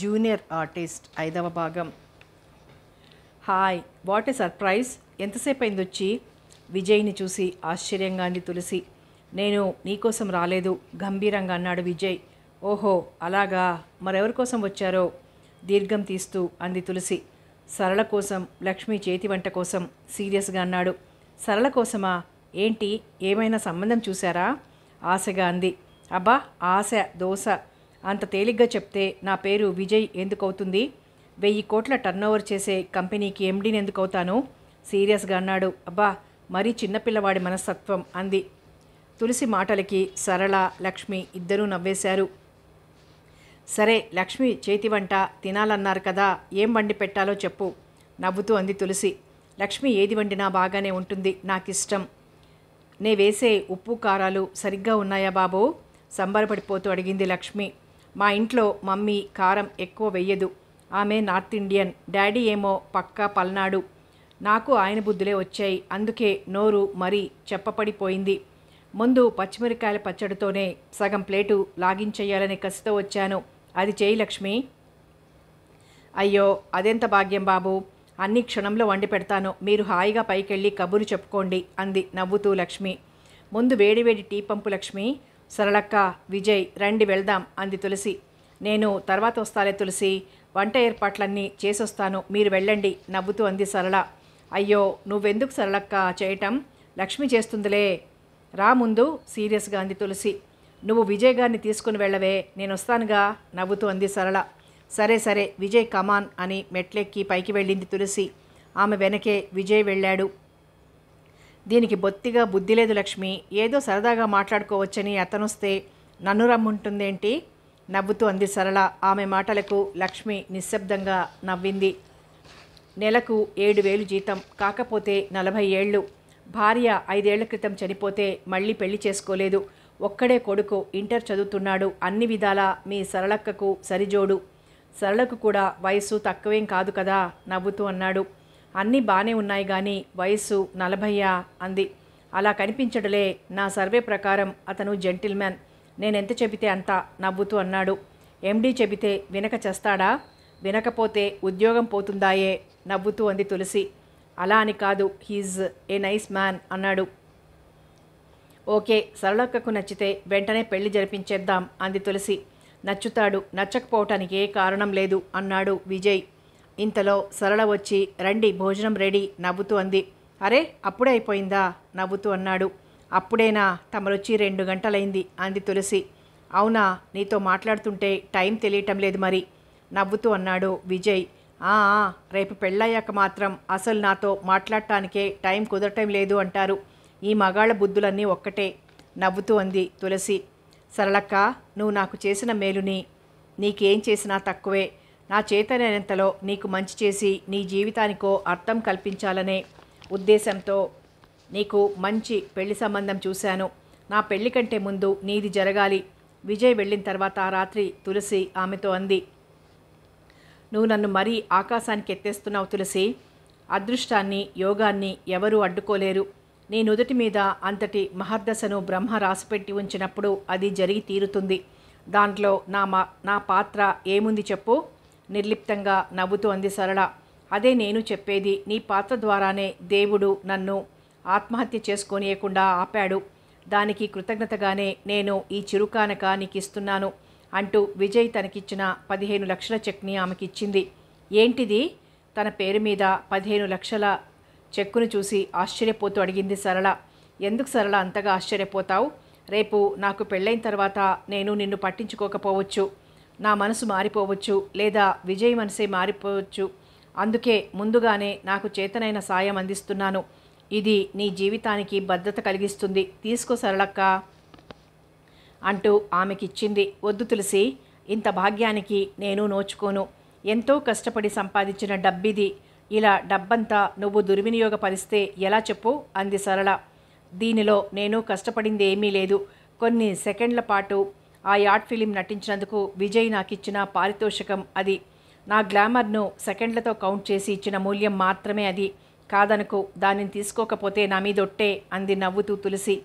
junior artist ఐదవ భాగం hi what a surprise ఎంతసేపు అయింది వచ్చి విజయ్ని చూసి ఆశ్చర్యంగా అంది తులసి నేను నీకోసం రాలేదు గంభీరంగా అన్నాడు విజయ్ ఓహో అలాగా మరెవరి కోసం వచ్చారో దీర్ఘం తీస్తూ అంది తులసి సరళ కోసం లక్ష్మి చేతి వంట కోసం సీరియస్గా అన్నాడు సరళ కోసమా ఏంటి ఏమైనా సంబంధం చూసారా ఆశగా అంది అబ్బా ఆశ దోశ అంత తేలిగ్గా చెప్తే నా పేరు విజయ్ ఎందుకవుతుంది వెయ్యి కోట్ల టర్నోవర్ చేసే కంపెనీకి ఎండీని ఎందుకవుతాను సీరియస్గా అన్నాడు అబ్బా మరీ చిన్నపిల్లవాడి మనస్తత్వం అంది తులసి మాటలకి సరళ లక్ష్మి ఇద్దరూ నవ్వేశారు సరే లక్ష్మి చేతి వంట తినాలన్నారు కదా ఏం వండి పెట్టాలో చెప్పు నవ్వుతూ అంది తులసి లక్ష్మి ఏది వండినా బాగానే ఉంటుంది నాకిష్టం నే వేసే ఉప్పు కారాలు సరిగ్గా ఉన్నాయా బాబు సంబరపడిపోతూ అడిగింది లక్ష్మి మా ఇంట్లో మమ్మీ కారం ఎక్కువ వెయ్యదు ఆమె నార్త్ ఇండియన్ డాడీ ఏమో పక్క పల్నాడు నాకు ఆయన బుద్ధులే వచ్చాయి అందుకే నోరు మరీ చెప్పపడిపోయింది ముందు పచ్చిమిరకాయల పచ్చడితోనే సగం ప్లేటు లాగించేయాలనే కసితో వచ్చాను అది చేయి లక్ష్మి అయ్యో అదెంత భాగ్యం బాబు అన్ని క్షణంలో వండి పెడతాను మీరు హాయిగా పైకెళ్ళి కబురు చెప్పుకోండి అంది నవ్వుతూ లక్ష్మి ముందు వేడి వేడి టీ పంపు లక్ష్మి సరళక్క విజయ్ రండి వెళ్దాం అంది తులసి నేను తర్వాత వస్తాలే తులసి వంట ఏర్పాట్లన్నీ చేసొస్తాను మీరు వెళ్ళండి నవ్వుతూ అంది సరళ అయ్యో నువ్వెందుకు సరళక్క చేయటం లక్ష్మి చేస్తుందిలే రా ముందు సీరియస్గా అంది తులసి నువ్వు విజయ్ గారిని తీసుకుని వెళ్ళవే నేను వస్తానుగా నవ్వుతూ అంది సరళ సరే సరే విజయ్ కమాన్ అని మెట్లెక్కి పైకి వెళ్ళింది తులసి ఆమె వెనకే విజయ్ వెళ్ళాడు దీనికి బొత్తిగా బుద్ధి లేదు లక్ష్మి ఏదో సరదాగా మాట్లాడుకోవచ్చని అతనొస్తే నన్ను రమ్ముంటుందేంటి నవ్వుతూ అంది సరళ ఆమె మాటలకు లక్ష్మి నిశ్శబ్దంగా నవ్వింది నెలకు ఏడు వేలు జీతం కాకపోతే నలభై ఏళ్ళు భార్య ఐదేళ్ల క్రితం చనిపోతే మళ్ళీ పెళ్లి చేసుకోలేదు ఒక్కడే కొడుకు ఇంటర్ చదువుతున్నాడు అన్ని విధాలా మీ సరళక్కకు సరిజోడు సరళకు కూడా వయసు తక్కువేం కాదు కదా నవ్వుతూ అన్నాడు అన్నీ బాగానే ఉన్నాయి కానీ వయస్సు నలభయ్యా అంది అలా కనిపించడలే నా సర్వే ప్రకారం అతను జెంటిల్మ్యాన్ నేనెంత చెబితే అంత నవ్వుతూ అన్నాడు ఎండీ చెబితే వినక చేస్తాడా వినకపోతే ఉద్యోగం పోతుందాయే నవ్వుతూ అంది తులసి అలా అని కాదు హీజ్ ఏ నైస్ మ్యాన్ అన్నాడు ఓకే సరళక్కకు నచ్చితే వెంటనే పెళ్లి జరిపించేద్దాం అంది తులసి నచ్చుతాడు నచ్చకపోవటానికి ఏ కారణం లేదు అన్నాడు విజయ్ ఇంతలో సరళ వచ్చి రండి భోజనం రెడీ నవ్వుతూ అంది అరే అప్పుడే అయిపోయిందా నవ్వుతూ అన్నాడు అప్పుడేనా తమరొచ్చి రెండు గంటలైంది అంది తులసి అవునా నీతో మాట్లాడుతుంటే టైం తెలియటం లేదు మరి నవ్వుతూ అన్నాడు విజయ్ ఆ రేపు పెళ్ళయ్యాక మాత్రం అసలు నాతో మాట్లాడటానికే టైం కుదరటం లేదు అంటారు ఈ మగాళ్ళ బుద్ధులన్నీ ఒక్కటే నవ్వుతూ అంది తులసి సరళక్క నువ్వు నాకు చేసిన మేలుని నీకేం చేసినా తక్కువే నా చేతనైనంతలో నీకు మంచి చేసి నీ జీవితానికో అర్థం కల్పించాలనే ఉద్దేశంతో నీకు మంచి పెళ్లి సంబంధం చూశాను నా పెళ్లి కంటే ముందు నీది జరగాలి విజయ్ వెళ్ళిన తర్వాత ఆ రాత్రి తులసి ఆమెతో అంది నువ్వు నన్ను మరీ ఆకాశానికి ఎత్తేస్తున్నావు తులసి అదృష్టాన్ని యోగాన్ని ఎవరూ అడ్డుకోలేరు నీ నుదుటి మీద అంతటి మహర్దశను బ్రహ్మ రాసిపెట్టి ఉంచినప్పుడు అది జరిగి తీరుతుంది దాంట్లో నా మా నా పాత్ర ఏముంది చెప్పు నిర్లిప్తంగా నవ్వుతూ అంది సరళ అదే నేను చెప్పేది నీ పాత్ర ద్వారానే దేవుడు నన్ను ఆత్మహత్య చేసుకోనియకుండా ఆపాడు దానికి కృతజ్ఞతగానే నేను ఈ చిరుకానక నీకిస్తున్నాను అంటూ విజయ్ తనకిచ్చిన పదిహేను లక్షల చెక్ని ఆమెకిచ్చింది ఏంటిది తన పేరు మీద పదిహేను లక్షల చెక్కును చూసి ఆశ్చర్యపోతూ అడిగింది సరళ ఎందుకు సరళ అంతగా ఆశ్చర్యపోతావు రేపు నాకు పెళ్ళైన తర్వాత నేను నిన్ను పట్టించుకోకపోవచ్చు నా మనసు మారిపోవచ్చు లేదా విజయ్ మనసే మారిపోవచ్చు అందుకే ముందుగానే నాకు చేతనైన సాయం అందిస్తున్నాను ఇది నీ జీవితానికి భద్రత కలిగిస్తుంది తీసుకో సరళక్క అంటూ ఆమెకిచ్చింది వద్దు తులసి ఇంత భాగ్యానికి నేను నోచుకోను ఎంతో కష్టపడి సంపాదించిన డబ్బిది ఇలా డబ్బంతా నువ్వు దుర్వినియోగపరిస్తే ఎలా చెప్పు అంది సరళ దీనిలో నేను కష్టపడింది ఏమీ లేదు కొన్ని సెకండ్ల పాటు ఆ యాడ్ ఫిలిం నటించినందుకు విజయ్ నాకు ఇచ్చిన పారితోషికం అది నా గ్లామర్ను సెకండ్లతో కౌంట్ చేసి ఇచ్చిన మూల్యం మాత్రమే అది కాదనుకు దానిని తీసుకోకపోతే నా మీదొట్టే అంది నవ్వుతూ తులసి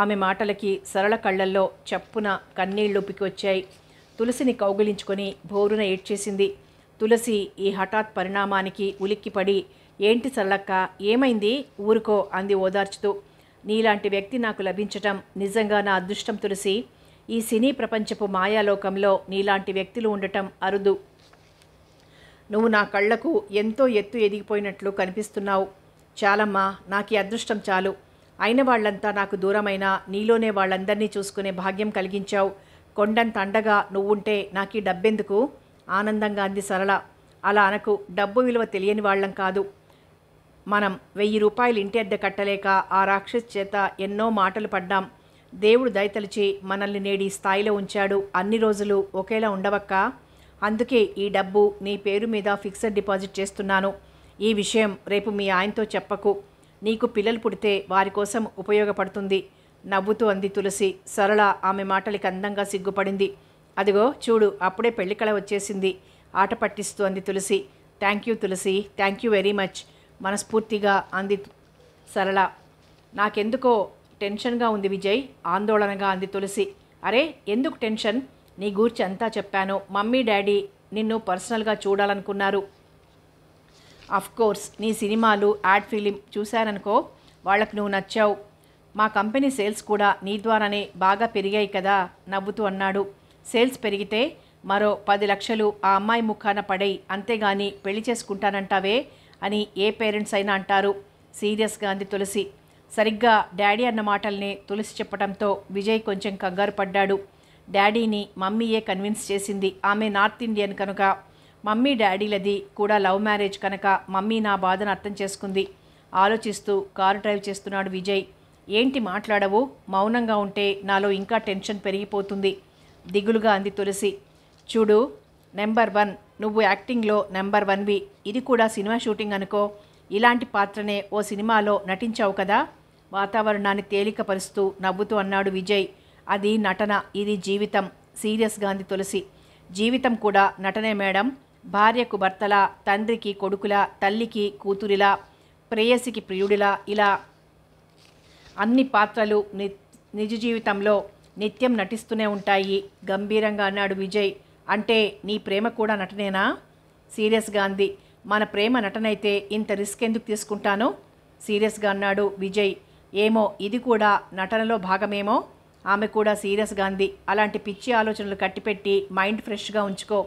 ఆమె మాటలకి సరళ కళ్ళల్లో చప్పున కన్నీళ్ళుపికి వచ్చాయి తులసిని కౌగిలించుకొని భోరున ఏడ్చేసింది తులసి ఈ హఠాత్ పరిణామానికి ఉలిక్కిపడి ఏంటి సరళక్క ఏమైంది ఊరుకో అంది ఓదార్చుతూ నీలాంటి వ్యక్తి నాకు లభించటం నిజంగా నా అదృష్టం తులసి ఈ సినీ ప్రపంచపు మాయాలోకంలో నీలాంటి వ్యక్తులు ఉండటం అరుదు నువ్వు నా కళ్లకు ఎంతో ఎత్తు ఎదిగిపోయినట్లు కనిపిస్తున్నావు చాలమ్మా నాకు ఈ అదృష్టం చాలు అయిన వాళ్ళంతా నాకు దూరమైన నీలోనే వాళ్ళందరినీ చూసుకునే భాగ్యం కలిగించావు కొండంత అండగా నువ్వుంటే నాకు ఈ డబ్బెందుకు ఆనందంగా అంది సరళ అలా అనకు డబ్బు విలువ తెలియని వాళ్ళం కాదు మనం వెయ్యి రూపాయలు ఇంటి అద్దె కట్టలేక ఆ రాక్షస్ చేత ఎన్నో మాటలు పడ్డాం దేవుడు దయతలిచి మనల్ని నేడి స్థాయిలో ఉంచాడు అన్ని రోజులు ఒకేలా ఉండవక్క అందుకే ఈ డబ్బు నీ పేరు మీద ఫిక్స్డ్ డిపాజిట్ చేస్తున్నాను ఈ విషయం రేపు మీ ఆయనతో చెప్పకు నీకు పిల్లలు పుడితే వారి కోసం ఉపయోగపడుతుంది నవ్వుతూ అంది తులసి సరళ ఆమె మాటలకి అందంగా సిగ్గుపడింది అదిగో చూడు అప్పుడే పెళ్ళికళ వచ్చేసింది ఆట పట్టిస్తూ అంది Tulasi thank you Tulasi thank you very much మనస్ఫూర్తిగా అంది సరళ నాకెందుకో టెన్షన్గా ఉంది విజయ్ ఆందోళనగా అంది తులసి అరే ఎందుకు టెన్షన్ నీ గూర్చి అంతా చెప్పాను మమ్మీ డాడీ నిన్ను పర్సనల్గా చూడాలనుకున్నారు కోర్స్ నీ సినిమాలు యాడ్ ఫిలిం చూశాననుకో వాళ్ళకు నువ్వు నచ్చావు మా కంపెనీ సేల్స్ కూడా నీ ద్వారానే బాగా పెరిగాయి కదా నవ్వుతూ అన్నాడు సేల్స్ పెరిగితే మరో పది లక్షలు ఆ అమ్మాయి ముఖాన పడై అంతేగాని పెళ్లి చేసుకుంటానంటావే అని ఏ పేరెంట్స్ అయినా అంటారు సీరియస్గా అంది తులసి సరిగ్గా డాడీ అన్న మాటల్నే తులసి చెప్పడంతో విజయ్ కొంచెం కంగారు పడ్డాడు డాడీని మమ్మీయే కన్విన్స్ చేసింది ఆమె నార్త్ ఇండియన్ కనుక మమ్మీ డాడీలది కూడా లవ్ మ్యారేజ్ కనుక మమ్మీ నా బాధను అర్థం చేసుకుంది ఆలోచిస్తూ కారు డ్రైవ్ చేస్తున్నాడు విజయ్ ఏంటి మాట్లాడవు మౌనంగా ఉంటే నాలో ఇంకా టెన్షన్ పెరిగిపోతుంది దిగులుగా అంది తులసి చూడు నెంబర్ వన్ నువ్వు యాక్టింగ్లో నెంబర్ వన్వి ఇది కూడా సినిమా షూటింగ్ అనుకో ఇలాంటి పాత్రనే ఓ సినిమాలో నటించావు కదా వాతావరణాన్ని తేలికపరుస్తూ నవ్వుతూ అన్నాడు విజయ్ అది నటన ఇది జీవితం సీరియస్ గాంధీ తులసి జీవితం కూడా నటనే మేడం భార్యకు భర్తలా తండ్రికి కొడుకులా తల్లికి కూతురిలా ప్రేయసికి ప్రియుడిలా ఇలా అన్ని పాత్రలు నిజ జీవితంలో నిత్యం నటిస్తూనే ఉంటాయి గంభీరంగా అన్నాడు విజయ్ అంటే నీ ప్రేమ కూడా నటనేనా సీరియస్ గాంధీ మన ప్రేమ నటనైతే ఇంత రిస్క్ ఎందుకు తీసుకుంటాను సీరియస్గా అన్నాడు విజయ్ ఏమో ఇది కూడా నటనలో భాగమేమో ఆమె కూడా సీరియస్గా గాంధీ అలాంటి పిచ్చి ఆలోచనలు కట్టిపెట్టి మైండ్ ఫ్రెష్గా ఉంచుకో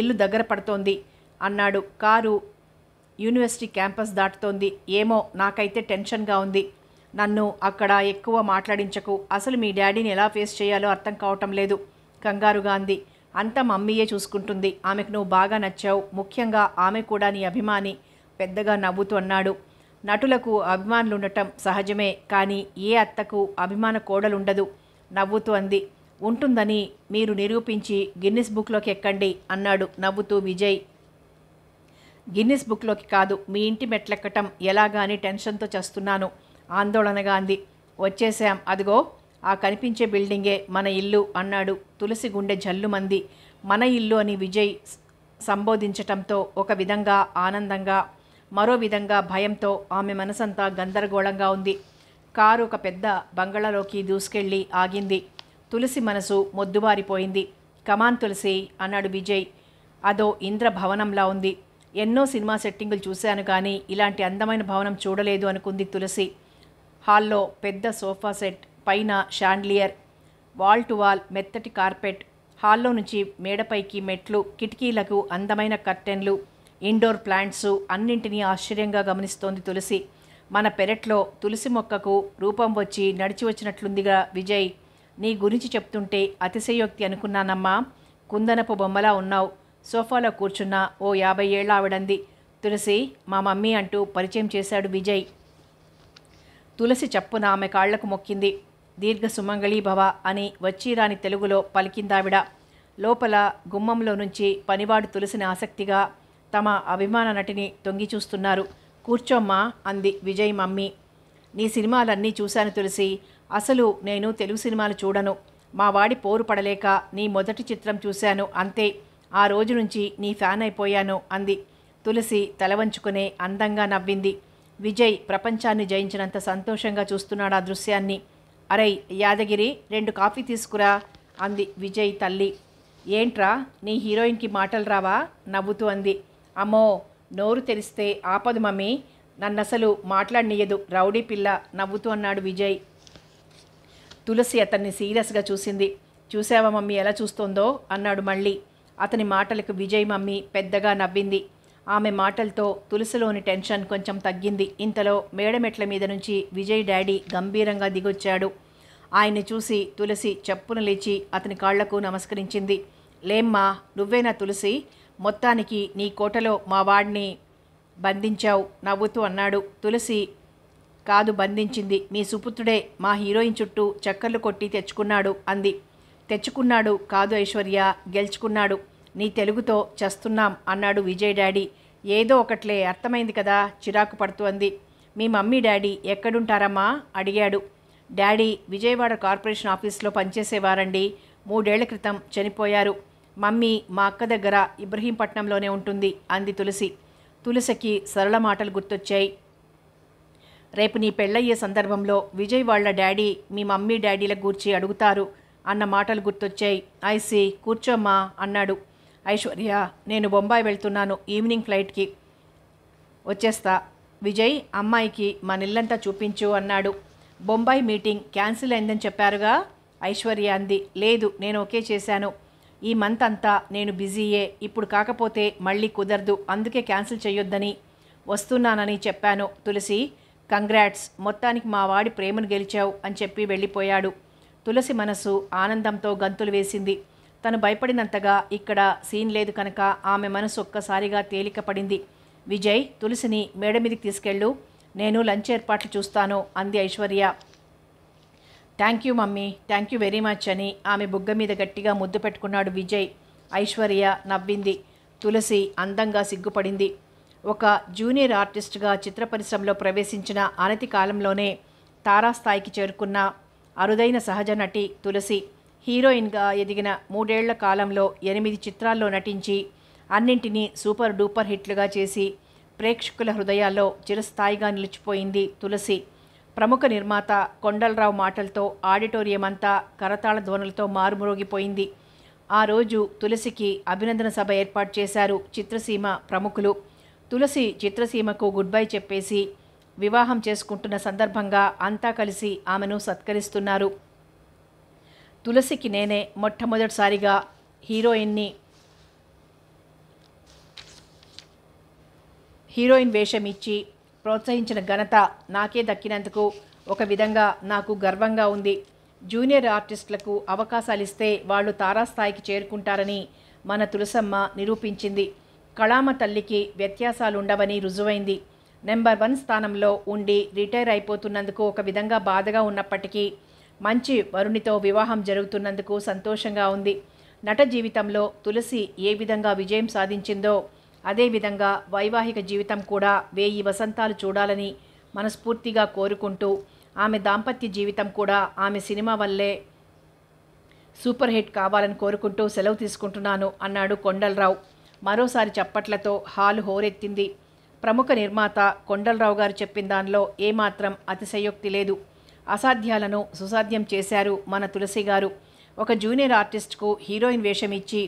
ఇల్లు దగ్గర పడుతోంది అన్నాడు కారు యూనివర్సిటీ క్యాంపస్ దాటుతోంది ఏమో నాకైతే టెన్షన్గా ఉంది నన్ను అక్కడ ఎక్కువ మాట్లాడించకు అసలు మీ డాడీని ఎలా ఫేస్ చేయాలో అర్థం కావటం లేదు కంగారుగా అంది అంత మమ్మీయే చూసుకుంటుంది ఆమెకు నువ్వు బాగా నచ్చావు ముఖ్యంగా ఆమె కూడా నీ అభిమాని పెద్దగా నవ్వుతూ అన్నాడు నటులకు అభిమానులుండటం సహజమే కానీ ఏ అత్తకు అభిమాన కోడలుండదు నవ్వుతూ అంది ఉంటుందని మీరు నిరూపించి గిన్నిస్ బుక్లోకి ఎక్కండి అన్నాడు నవ్వుతూ విజయ్ గిన్నిస్ బుక్లోకి కాదు మీ ఇంటి మెట్లెక్కటం ఎలాగాని టెన్షన్తో చేస్తున్నాను ఆందోళనగా అంది వచ్చేసాం అదిగో ఆ కనిపించే బిల్డింగే మన ఇల్లు అన్నాడు తులసి గుండె జల్లుమంది మన ఇల్లు అని విజయ్ సంబోధించటంతో ఒక విధంగా ఆనందంగా మరో విధంగా భయంతో ఆమె మనసంతా గందరగోళంగా ఉంది కారు ఒక పెద్ద బంగళలోకి దూసుకెళ్ళి ఆగింది తులసి మనసు మొద్దుబారిపోయింది కమాన్ తులసి అన్నాడు విజయ్ అదో ఇంద్ర భవనంలా ఉంది ఎన్నో సినిమా సెట్టింగులు చూశాను కానీ ఇలాంటి అందమైన భవనం చూడలేదు అనుకుంది తులసి హాల్లో పెద్ద సోఫా సెట్ పైన షాండ్లియర్ వాల్ టు వాల్ మెత్తటి కార్పెట్ హాల్లో నుంచి మేడపైకి మెట్లు కిటికీలకు అందమైన కర్టెన్లు ఇండోర్ ప్లాంట్స్ అన్నింటినీ ఆశ్చర్యంగా గమనిస్తోంది తులసి మన పెరట్లో తులసి మొక్కకు రూపం వచ్చి నడిచి వచ్చినట్లుందిగా విజయ్ నీ గురించి చెప్తుంటే అతిశయోక్తి అనుకున్నానమ్మా కుందనపు బొమ్మలా ఉన్నావు సోఫాలో కూర్చున్న ఓ యాభై ఏళ్ళ ఆవిడంది తులసి మా మమ్మీ అంటూ పరిచయం చేశాడు విజయ్ తులసి చప్పున ఆమె కాళ్లకు మొక్కింది దీర్ఘ సుమంగళీ భవ అని వచ్చిరాని తెలుగులో పలికిందావిడ లోపల గుమ్మంలో నుంచి పనివాడు తులసిని ఆసక్తిగా తమ అభిమాన నటిని తొంగి చూస్తున్నారు కూర్చోమ్మా అంది విజయ్ మమ్మీ నీ సినిమాలన్నీ చూశాను తులసి అసలు నేను తెలుగు సినిమాలు చూడను మా వాడి పోరు పడలేక నీ మొదటి చిత్రం చూశాను అంతే ఆ రోజు నుంచి నీ ఫ్యాన్ అయిపోయాను అంది తులసి తలవంచుకునే అందంగా నవ్వింది విజయ్ ప్రపంచాన్ని జయించినంత సంతోషంగా చూస్తున్నాడు ఆ దృశ్యాన్ని అరై యాదగిరి రెండు కాఫీ తీసుకురా అంది విజయ్ తల్లి ఏంట్రా నీ హీరోయిన్కి మాటలు రావా నవ్వుతూ అంది అమ్మో నోరు తెరిస్తే ఆపదు మమ్మీ నన్నసలు మాట్లాడనీయదు రౌడీ పిల్ల నవ్వుతూ అన్నాడు విజయ్ తులసి అతన్ని సీరియస్గా చూసింది చూసావా మమ్మీ ఎలా చూస్తోందో అన్నాడు మళ్ళీ అతని మాటలకు విజయ్ మమ్మీ పెద్దగా నవ్వింది ఆమె మాటలతో తులసిలోని టెన్షన్ కొంచెం తగ్గింది ఇంతలో మేడమెట్ల మీద నుంచి విజయ్ డాడీ గంభీరంగా దిగొచ్చాడు ఆయన్ని చూసి తులసి చెప్పున లేచి అతని కాళ్లకు నమస్కరించింది లేమ్మా నువ్వేనా తులసి మొత్తానికి నీ కోటలో మా వాడిని బంధించావు నవ్వుతూ అన్నాడు తులసి కాదు బంధించింది మీ సుపుత్రుడే మా హీరోయిన్ చుట్టూ చక్కర్లు కొట్టి తెచ్చుకున్నాడు అంది తెచ్చుకున్నాడు కాదు ఐశ్వర్య గెలుచుకున్నాడు నీ తెలుగుతో చస్తున్నాం అన్నాడు విజయ్ డాడీ ఏదో ఒకట్లే అర్థమైంది కదా చిరాకు పడుతూ అంది మీ మమ్మీ డాడీ ఎక్కడుంటారమ్మా అడిగాడు డాడీ విజయవాడ కార్పొరేషన్ ఆఫీస్లో పనిచేసేవారండి మూడేళ్ల క్రితం చనిపోయారు మమ్మీ మా అక్క దగ్గర ఇబ్రహీంపట్నంలోనే ఉంటుంది అంది తులసి తులసికి సరళ మాటలు గుర్తొచ్చాయి రేపు నీ పెళ్ళయ్యే సందర్భంలో విజయ్ వాళ్ళ డాడీ మీ మమ్మీ డాడీల గూర్చి అడుగుతారు అన్న మాటలు గుర్తొచ్చాయి ఐసి కూర్చోమ్మా అన్నాడు ఐశ్వర్య నేను బొంబాయి వెళ్తున్నాను ఈవినింగ్ ఫ్లైట్కి వచ్చేస్తా విజయ్ అమ్మాయికి మనిల్లంతా చూపించు అన్నాడు బొంబాయి మీటింగ్ క్యాన్సిల్ అయిందని చెప్పారుగా ఐశ్వర్య అంది లేదు నేను ఓకే చేశాను ఈ మంత్ అంతా నేను బిజీయే ఇప్పుడు కాకపోతే మళ్ళీ కుదరదు అందుకే క్యాన్సిల్ చేయొద్దని వస్తున్నానని చెప్పాను తులసి కంగ్రాట్స్ మొత్తానికి మా వాడి ప్రేమను గెలిచావు అని చెప్పి వెళ్ళిపోయాడు తులసి మనసు ఆనందంతో గంతులు వేసింది తను భయపడినంతగా ఇక్కడ సీన్ లేదు కనుక ఆమె మనసు ఒక్కసారిగా తేలిక పడింది విజయ్ తులసిని మేడ మీదకి తీసుకెళ్ళు నేను లంచ్ ఏర్పాట్లు చూస్తాను అంది Aishwarya thank you mummy thank you very much అని ఆమె బుగ్గ మీద గట్టిగా ముద్దు పెట్టుకున్నాడు విజయ్ ఐశ్వర్య నవ్వింది తులసి అందంగా సిగ్గుపడింది ఒక జూనియర్ ఆర్టిస్ట్గా చిత్ర పరిశ్రమలో ప్రవేశించిన అనతి కాలంలోనే తారాస్థాయికి చేరుకున్న అరుదైన సహజ నటి తులసి హీరోయిన్గా ఎదిగిన మూడేళ్ల కాలంలో ఎనిమిది చిత్రాల్లో నటించి అన్నింటినీ సూపర్ డూపర్ హిట్లుగా చేసి ప్రేక్షకుల హృదయాల్లో చిరస్థాయిగా నిలిచిపోయింది తులసి ప్రముఖ నిర్మాత కొండలరావు మాటలతో ఆడిటోరియం అంతా కరతాళ ధ్వనులతో మారుమురోగిపోయింది ఆ రోజు తులసికి అభినందన సభ ఏర్పాటు చేశారు చిత్రసీమ ప్రముఖులు తులసి చిత్రసీమకు గుడ్ బై చెప్పేసి వివాహం చేసుకుంటున్న సందర్భంగా అంతా కలిసి ఆమెను సత్కరిస్తున్నారు తులసికి నేనే మొట్టమొదటిసారిగా హీరోయిన్ని హీరోయిన్ వేషం ఇచ్చి ప్రోత్సహించిన ఘనత నాకే దక్కినందుకు ఒక విధంగా నాకు గర్వంగా ఉంది జూనియర్ ఆర్టిస్టులకు అవకాశాలు ఇస్తే వాళ్ళు తారాస్థాయికి చేరుకుంటారని మన తులసమ్మ నిరూపించింది కళామ తల్లికి వ్యత్యాసాలు ఉండవని రుజువైంది నెంబర్ వన్ స్థానంలో ఉండి రిటైర్ అయిపోతున్నందుకు ఒక విధంగా బాధగా ఉన్నప్పటికీ మంచి వరుణితో వివాహం జరుగుతున్నందుకు సంతోషంగా ఉంది నట జీవితంలో తులసి ఏ విధంగా విజయం సాధించిందో అదేవిధంగా వైవాహిక జీవితం కూడా వేయి వసంతాలు చూడాలని మనస్ఫూర్తిగా కోరుకుంటూ ఆమె దాంపత్య జీవితం కూడా ఆమె సినిమా వల్లే సూపర్ హిట్ కావాలని కోరుకుంటూ సెలవు తీసుకుంటున్నాను అన్నాడు కొండలరావు మరోసారి చప్పట్లతో హాలు హోరెత్తింది ప్రముఖ నిర్మాత కొండలరావు గారు చెప్పిన దానిలో ఏమాత్రం అతిశయోక్తి లేదు అసాధ్యాలను సుసాధ్యం చేశారు మన తులసి గారు ఒక జూనియర్ ఆర్టిస్ట్కు హీరోయిన్ వేషం ఇచ్చి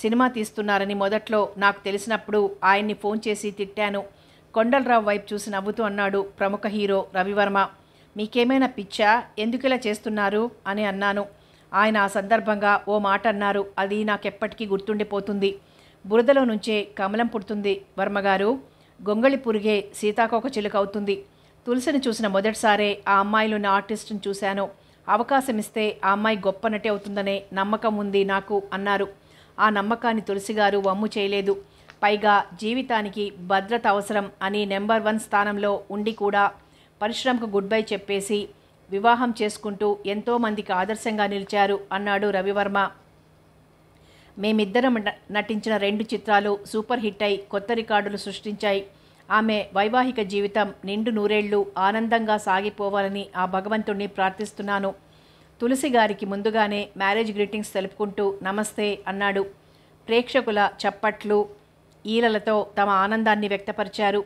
సినిమా తీస్తున్నారని మొదట్లో నాకు తెలిసినప్పుడు ఆయన్ని ఫోన్ చేసి తిట్టాను కొండలరావు వైపు చూసి నవ్వుతూ అన్నాడు ప్రముఖ హీరో రవివర్మ మీకేమైనా పిచ్చా ఎందుకు ఇలా చేస్తున్నారు అని అన్నాను ఆయన ఆ సందర్భంగా ఓ మాట అన్నారు అది నాకెప్పటికీ గుర్తుండిపోతుంది బురదలో నుంచే కమలం పుడుతుంది వర్మగారు గొంగళి పురిగే సీతాకోక చిలుక అవుతుంది తులసిని చూసిన మొదటిసారే ఆ అమ్మాయిలోని ఆర్టిస్టును చూశాను అవకాశం ఇస్తే ఆ అమ్మాయి గొప్ప నటి అవుతుందనే నమ్మకం ఉంది నాకు అన్నారు ఆ నమ్మకాన్ని తులసిగారు వమ్ము చేయలేదు పైగా జీవితానికి భద్రత అవసరం అని నెంబర్ వన్ స్థానంలో ఉండి కూడా పరిశ్రమకు గుడ్ బై చెప్పేసి వివాహం చేసుకుంటూ ఎంతోమందికి ఆదర్శంగా నిలిచారు అన్నాడు రవివర్మ మేమిద్దరం నటించిన రెండు చిత్రాలు సూపర్ హిట్ అయి కొత్త రికార్డులు సృష్టించాయి ఆమె వైవాహిక జీవితం నిండు నూరేళ్లు ఆనందంగా సాగిపోవాలని ఆ భగవంతుణ్ణి ప్రార్థిస్తున్నాను తులసి గారికి ముందుగానే మ్యారేజ్ గ్రీటింగ్స్ తెలుపుకుంటూ నమస్తే అన్నాడు ప్రేక్షకుల చప్పట్లు ఈలలతో తమ ఆనందాన్ని వ్యక్తపరిచారు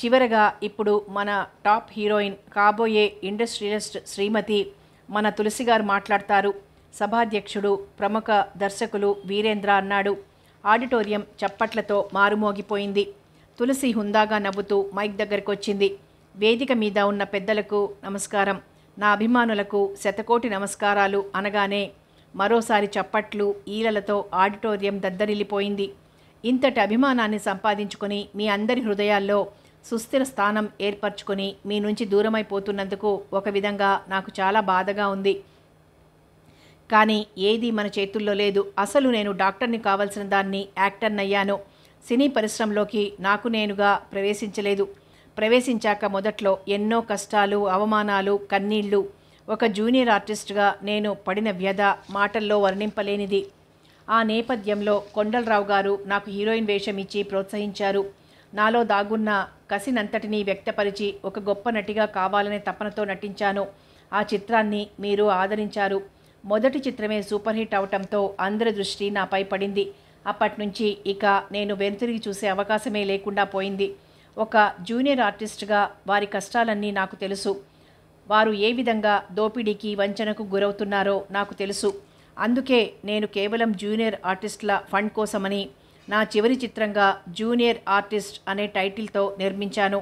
చివరగా ఇప్పుడు మన టాప్ హీరోయిన్ కాబోయే ఇండస్ట్రియలిస్ట్ శ్రీమతి మన తులసి గారు మాట్లాడతారు సభాధ్యక్షుడు ప్రముఖ దర్శకులు వీరేంద్ర అన్నాడు ఆడిటోరియం చప్పట్లతో మారుమోగిపోయింది తులసి హుందాగా నవ్వుతూ మైక్ దగ్గరికి వచ్చింది వేదిక మీద ఉన్న పెద్దలకు నమస్కారం నా అభిమానులకు శతకోటి నమస్కారాలు అనగానే మరోసారి చప్పట్లు ఈలలతో ఆడిటోరియం దద్దరిల్లిపోయింది ఇంతటి అభిమానాన్ని సంపాదించుకుని మీ అందరి హృదయాల్లో సుస్థిర స్థానం ఏర్పరచుకొని మీ నుంచి దూరమైపోతున్నందుకు ఒక విధంగా నాకు చాలా బాధగా ఉంది కానీ ఏది మన చేతుల్లో లేదు అసలు నేను డాక్టర్ని కావలసిన దాన్ని యాక్టర్నయ్యాను సినీ పరిశ్రమలోకి నాకు నేనుగా ప్రవేశించలేదు ప్రవేశించాక మొదట్లో ఎన్నో కష్టాలు అవమానాలు కన్నీళ్లు ఒక జూనియర్ ఆర్టిస్ట్గా నేను పడిన వ్యధ మాటల్లో వర్ణింపలేనిది ఆ నేపథ్యంలో కొండలరావు గారు నాకు హీరోయిన్ వేషం ఇచ్చి ప్రోత్సహించారు నాలో దాగున్న కసినంతటినీ వ్యక్తపరిచి ఒక గొప్ప నటిగా కావాలనే తపనతో నటించాను ఆ చిత్రాన్ని మీరు ఆదరించారు మొదటి చిత్రమే సూపర్ హిట్ అవటంతో అందరి దృష్టి నాపై పడింది అప్పటి నుంచి ఇక నేను వెనుతిరిగి చూసే అవకాశమే లేకుండా పోయింది ఒక జూనియర్ ఆర్టిస్ట్గా వారి కష్టాలన్నీ నాకు తెలుసు వారు ఏ విధంగా దోపిడీకి వంచనకు గురవుతున్నారో నాకు తెలుసు అందుకే నేను కేవలం జూనియర్ ఆర్టిస్టుల ఫండ్ కోసమని నా చివరి చిత్రంగా జూనియర్ ఆర్టిస్ట్ అనే టైటిల్తో నిర్మించాను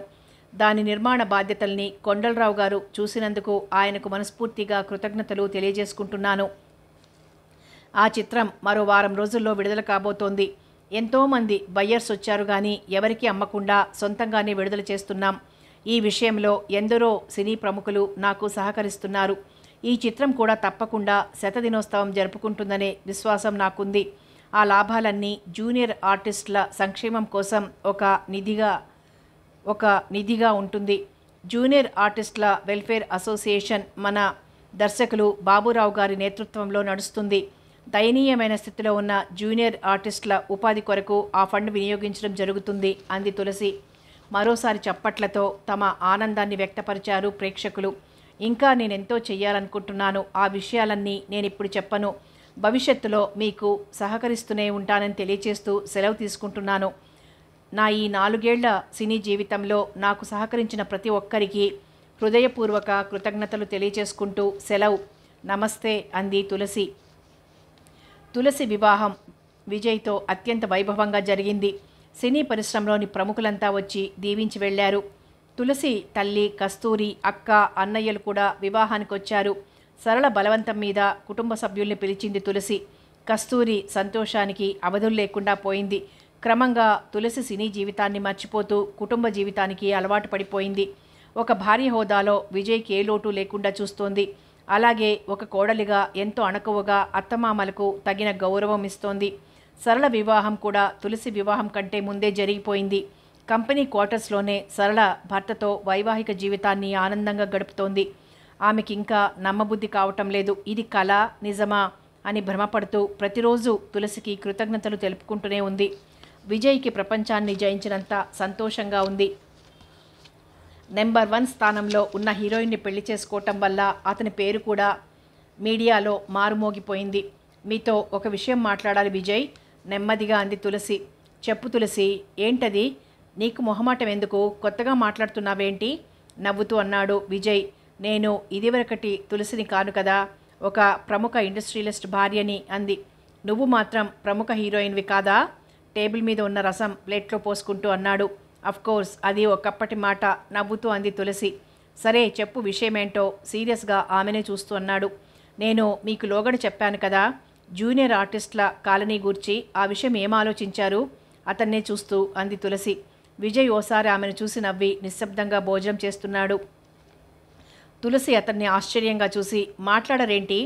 దాని నిర్మాణ బాధ్యతల్ని కొండలరావు గారు చూసినందుకు ఆయనకు మనస్ఫూర్తిగా కృతజ్ఞతలు తెలియజేసుకుంటున్నాను ఆ చిత్రం మరో వారం రోజుల్లో విడుదల కాబోతోంది ఎంతోమంది బయ్యర్స్ వచ్చారు కానీ ఎవరికి అమ్మకుండా సొంతంగానే విడుదల చేస్తున్నాం ఈ విషయంలో ఎందరో సినీ ప్రముఖులు నాకు సహకరిస్తున్నారు ఈ చిత్రం కూడా తప్పకుండా శతదినోత్సవం జరుపుకుంటుందనే విశ్వాసం నాకుంది ఆ లాభాలన్నీ జూనియర్ ఆర్టిస్టుల సంక్షేమం కోసం ఒక నిధిగా ఒక నిధిగా ఉంటుంది జూనియర్ ఆర్టిస్టుల వెల్ఫేర్ అసోసియేషన్ మన దర్శకులు బాబురావు గారి నేతృత్వంలో నడుస్తుంది దయనీయమైన స్థితిలో ఉన్న జూనియర్ ఆర్టిస్టుల ఉపాధి కొరకు ఆ ఫండ్ వినియోగించడం జరుగుతుంది అంది తులసి మరోసారి చప్పట్లతో తమ ఆనందాన్ని వ్యక్తపరిచారు ప్రేక్షకులు ఇంకా నేనెంతో చేయాలనుకుంటున్నాను ఆ విషయాలన్నీ నేను ఇప్పుడు చెప్పను భవిష్యత్తులో మీకు సహకరిస్తూనే ఉంటానని తెలియచేస్తూ సెలవు తీసుకుంటున్నాను నా ఈ నాలుగేళ్ల సినీ జీవితంలో నాకు సహకరించిన ప్రతి ఒక్కరికి హృదయపూర్వక కృతజ్ఞతలు తెలియచేసుకుంటూ సెలవు నమస్తే అంది తులసి తులసి వివాహం విజయ్తో అత్యంత వైభవంగా జరిగింది సినీ పరిశ్రమలోని ప్రముఖులంతా వచ్చి దీవించి వెళ్లారు తులసి తల్లి కస్తూరి అక్క అన్నయ్యలు కూడా వివాహానికి వచ్చారు సరళ బలవంతం మీద కుటుంబ సభ్యుల్ని పిలిచింది తులసి కస్తూరి సంతోషానికి అవధులు లేకుండా పోయింది క్రమంగా తులసి సినీ జీవితాన్ని మర్చిపోతూ కుటుంబ జీవితానికి అలవాటు పడిపోయింది ఒక భార్య హోదాలో విజయ్కి ఏ లోటు లేకుండా చూస్తోంది అలాగే ఒక కోడలిగా ఎంతో అణకువగా అత్తమామలకు తగిన గౌరవం ఇస్తోంది సరళ వివాహం కూడా తులసి వివాహం కంటే ముందే జరిగిపోయింది కంపెనీ క్వార్టర్స్లోనే సరళ భర్తతో వైవాహిక జీవితాన్ని ఆనందంగా గడుపుతోంది ఆమెకి ఇంకా నమ్మబుద్ధి కావటం లేదు ఇది కళ నిజమా అని భ్రమపడుతూ ప్రతిరోజు తులసికి కృతజ్ఞతలు తెలుపుకుంటూనే ఉంది విజయ్కి ప్రపంచాన్ని జయించినంత సంతోషంగా ఉంది నెంబర్ వన్ స్థానంలో ఉన్న హీరోయిన్ని పెళ్లి చేసుకోవటం వల్ల అతని పేరు కూడా మీడియాలో మారుమోగిపోయింది మీతో ఒక విషయం మాట్లాడాలి విజయ్ నెమ్మదిగా అంది తులసి చెప్పు తులసి ఏంటది నీకు మొహమాటం ఎందుకు కొత్తగా మాట్లాడుతున్నావేంటి నవ్వుతూ అన్నాడు విజయ్ నేను ఇదివరకటి తులసిని కాను కదా ఒక ప్రముఖ ఇండస్ట్రియలిస్ట్ భార్యని అంది నువ్వు మాత్రం ప్రముఖ హీరోయిన్వి కాదా టేబుల్ మీద ఉన్న రసం ప్లేట్లో పోసుకుంటూ అన్నాడు కోర్స్ అది ఒకప్పటి మాట నవ్వుతూ అంది తులసి సరే చెప్పు విషయమేంటో సీరియస్గా ఆమెనే చూస్తూ అన్నాడు నేను మీకు లోగడ చెప్పాను కదా జూనియర్ ఆర్టిస్టుల కాలనీ గూర్చి ఆ విషయం ఏం ఆలోచించారు అతన్నే చూస్తూ అంది తులసి విజయ్ ఓసారి ఆమెను చూసి నవ్వి నిశ్శబ్దంగా భోజనం చేస్తున్నాడు తులసి అతన్ని ఆశ్చర్యంగా చూసి మాట్లాడరేంటి